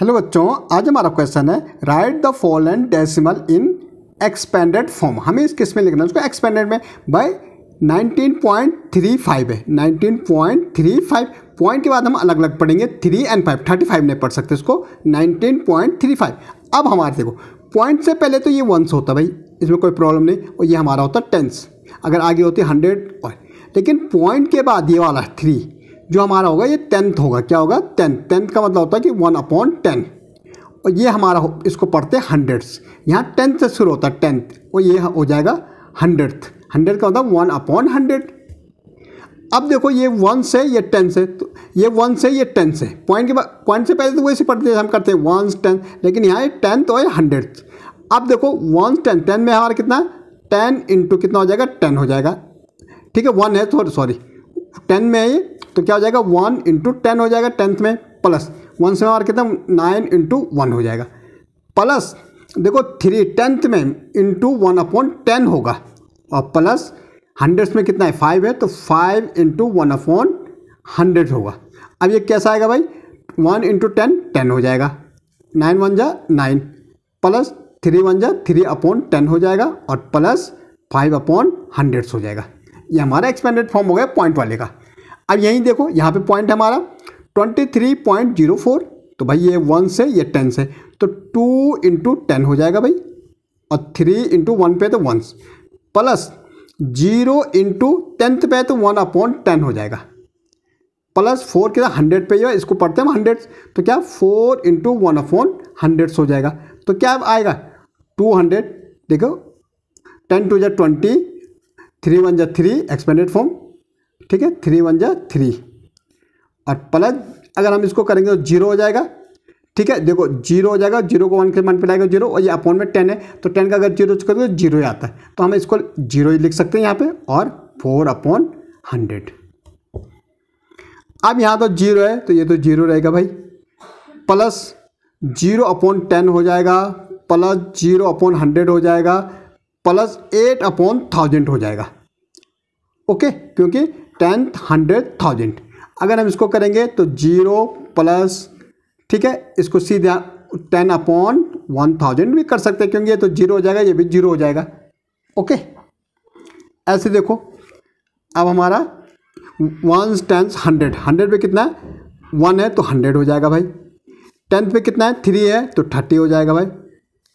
Hello बच्चों आज हमारा क्वेश्चन है write the fall and decimal in expanded form हमें इस किस में लिखना है उसको एक्सपेंडेड में बाय 19.35 है 19.35 पॉइंट के बाद हम अलग अलग पढ़ेंगे three and five thirty five नहीं पढ़ सकते इसको 19.35 अब हमारे देखो पॉइंट से पहले तो ये वंस होता भाई इसमें कोई प्रॉब्लम नहीं और ये हमारा होता टेंस अगर आगे होती हंड्रेड और लेकिन पॉइंट के बाद ये वाला थ्री जो हमारा होगा ये टेंथ होगा क्या होगा टेंथ टेंथ का मतलब होता है कि वन अपॉन टेन और ये हमारा इसको पढ़ते हैं हंड्रेड्स यहाँ टेंथ से शुरू होता है टेंथ और ये हो जाएगा हंड्रेड हंड्रेड का होता है वन अपॉन हंड्रेड अब देखो ये वन से ये टेन से तो ये वन से ये टेन से पॉइंट के बाद पॉइंट से पहले तो वैसे पढ़ते हम करते हैं वन टेन लेकिन यहाँ टेंथ और हंड्रेड अब देखो वन टेन टेन में हमारा कितना टेन इंटू कितना हो जाएगा टेन हो जाएगा ठीक है वन है थोड़ा सॉरी टेन में ये तो क्या हो जाएगा वन इंटू टेन हो जाएगा टेंथ में प्लस वन से मार कितना नाइन इंटू वन हो जाएगा प्लस देखो थ्री टेंथ में इंटू वन अपॉन टेन होगा और प्लस हंड्रेड्स में कितना है फाइव है तो five into one upon hundred होगा अब ये कैसा आएगा भाई वन इंटू टेन टेन हो जाएगा नाइन वन जा नाइन प्लस थ्री वन जा थ्री अपॉन टेन हो जाएगा और प्लस फाइव अपॉन हंड्रेड्स हो जाएगा ये हमारा एक्सपेंडेड फॉर्म हो गया पॉइंट वाले का अब यहीं देखो यहाँ पे पॉइंट हमारा twenty three point zero four तो भाई ये वन से ये टेन से तो टू इंटू टेन हो जाएगा भाई और थ्री इंटू वन पे तो one plus zero into tenth पे तो वन अपॉन टेन हो जाएगा प्लस फोर के हंड्रेड पे जो इसको पढ़ते हैं हम हंड्रेड तो क्या four into one upon hundred हो जाएगा तो क्या आएगा टू हंड्रेड देखो टेन टू जै ट्वेंटी थ्री वन जै थ्री एक्सपेंडेड फॉर्म ठीक है थ्री वन जा थ्री और प्लस अगर हम इसको करेंगे तो जीरो हो जाएगा ठीक है देखो जीरो हो जाएगा जीरो को वन के मन पे लाएगा जीरो और ये अपॉन में टेन है तो टेन का अगर जीरो करोगे तो जीरो ही आता है तो हम इसको जीरो ही लिख सकते हैं यहाँ पे और फोर अपॉन हंड्रेड अब यहाँ तो जीरो है तो ये तो जीरो रहेगा भाई प्लस जीरो अपॉन टेन हो जाएगा प्लस जीरो अपॉन हंड्रेड हो जाएगा plus eight upon thousand okay जाएगा ओके क्योंकि टेंथ हंड्रेड थाउजेंड अगर हम इसको करेंगे तो जीरो प्लस ठीक है इसको सीधा टेन अपॉन वन थाउजेंड भी कर सकते हैं क्योंकि ये तो जीरो हो जाएगा ये भी जीरो हो जाएगा ओके ऐसे देखो अब हमारा वन टेंस हंड्रेड हंड्रेड पे कितना है वन है तो हंड्रेड हो जाएगा भाई टेंथ पे कितना है थ्री है तो थर्टी हो जाएगा भाई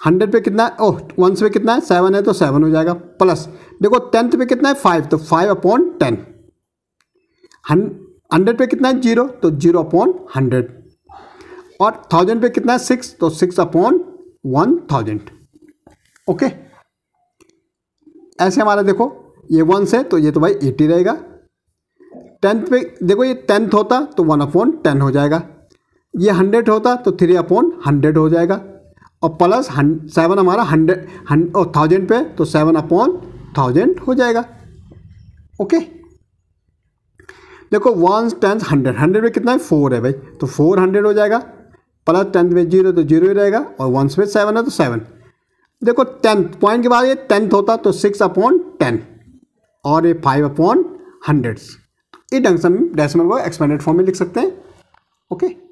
हंड्रेड पे कितना है ओह वंस पे कितना है सेवन है तो सेवन हो जाएगा प्लस देखो टेंथ पे कितना है फाइव तो फाइव अपॉन टेन हंड्रेड पे कितना है जीरो तो जीरो अपॉन हंड्रेड और थाउजेंड पे कितना है सिक्स तो six upon one thousand okay ऐसे हमारा देखो ये वन से तो ये तो भाई एटी रहेगा टेंथ पे देखो ये टेंथ होता तो वन अपॉन टेन हो जाएगा ये हंड्रेड होता तो थ्री अपॉन हंड्रेड हो जाएगा और प्लस सेवन हमारा हंड्रेड हंड थाउजेंड पे तो सेवन अपॉन थाउजेंड हो जाएगा ओके okay? देखो वन टेंथ हंड्रेड हंड्रेड में कितना है फोर है भाई तो फोर हंड्रेड हो जाएगा प्लस टेंथ में जीरो तो जीरो ही रहेगा और वंस में सेवन है तो सेवन देखो टेंथ पॉइंट के बाद ये टेंथ होता तो सिक्स अपॉन टेन और ये फाइव अपॉन हंड्रेड्स इस ढंग से हम डेसिमल को एक्सपेंडेड फॉर्म में लिख सकते हैं ओके okay?